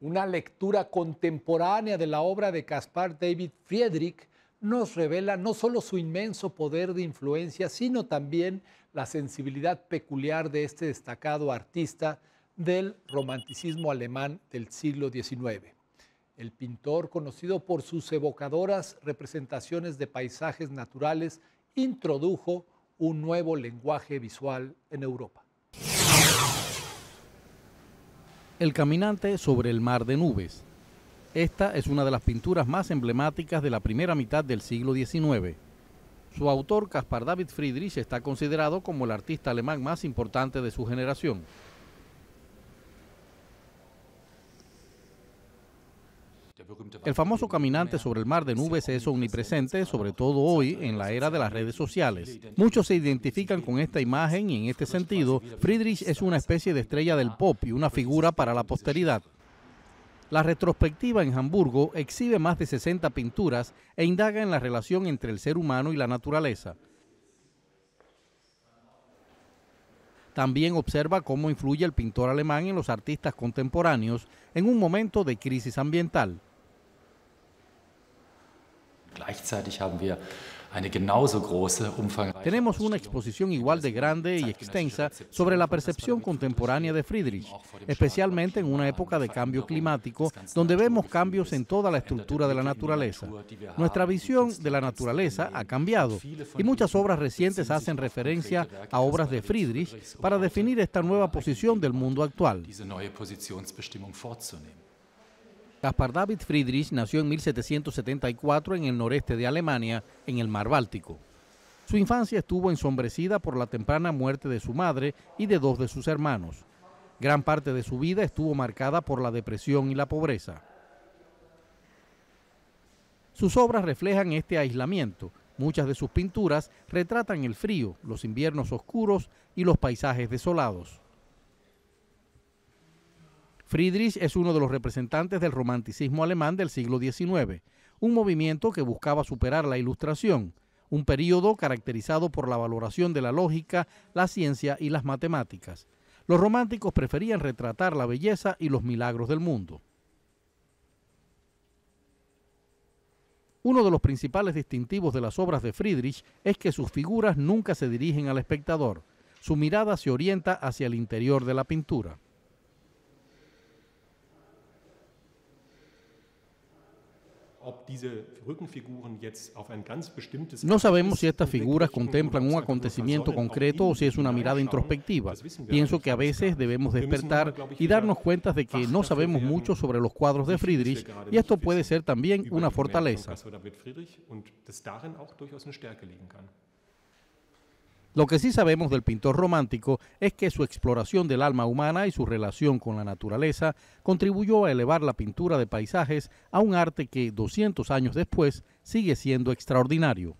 Una lectura contemporánea de la obra de Caspar David Friedrich nos revela no solo su inmenso poder de influencia, sino también la sensibilidad peculiar de este destacado artista del romanticismo alemán del siglo XIX. El pintor, conocido por sus evocadoras representaciones de paisajes naturales, introdujo un nuevo lenguaje visual en Europa. El caminante sobre el mar de nubes. Esta es una de las pinturas más emblemáticas de la primera mitad del siglo XIX. Su autor, Caspar David Friedrich, está considerado como el artista alemán más importante de su generación. El famoso caminante sobre el mar de nubes es omnipresente, sobre todo hoy en la era de las redes sociales. Muchos se identifican con esta imagen y en este sentido, Friedrich es una especie de estrella del pop y una figura para la posteridad. La retrospectiva en Hamburgo exhibe más de 60 pinturas e indaga en la relación entre el ser humano y la naturaleza. También observa cómo influye el pintor alemán en los artistas contemporáneos en un momento de crisis ambiental. Tenemos una exposición igual de grande y extensa sobre la percepción contemporánea de Friedrich, especialmente en una época de cambio climático donde vemos cambios en toda la estructura de la naturaleza. Nuestra visión de la naturaleza ha cambiado y muchas obras recientes hacen referencia a obras de Friedrich para definir esta nueva posición del mundo actual. Caspar David Friedrich nació en 1774 en el noreste de Alemania, en el mar Báltico. Su infancia estuvo ensombrecida por la temprana muerte de su madre y de dos de sus hermanos. Gran parte de su vida estuvo marcada por la depresión y la pobreza. Sus obras reflejan este aislamiento. Muchas de sus pinturas retratan el frío, los inviernos oscuros y los paisajes desolados. Friedrich es uno de los representantes del romanticismo alemán del siglo XIX, un movimiento que buscaba superar la ilustración, un periodo caracterizado por la valoración de la lógica, la ciencia y las matemáticas. Los románticos preferían retratar la belleza y los milagros del mundo. Uno de los principales distintivos de las obras de Friedrich es que sus figuras nunca se dirigen al espectador. Su mirada se orienta hacia el interior de la pintura. No sabemos si estas figuras contemplan un acontecimiento concreto o si es una mirada introspectiva. Pienso que a veces debemos despertar y darnos cuenta de que no sabemos mucho sobre los cuadros de Friedrich y esto puede ser también una fortaleza. Lo que sí sabemos del pintor romántico es que su exploración del alma humana y su relación con la naturaleza contribuyó a elevar la pintura de paisajes a un arte que 200 años después sigue siendo extraordinario.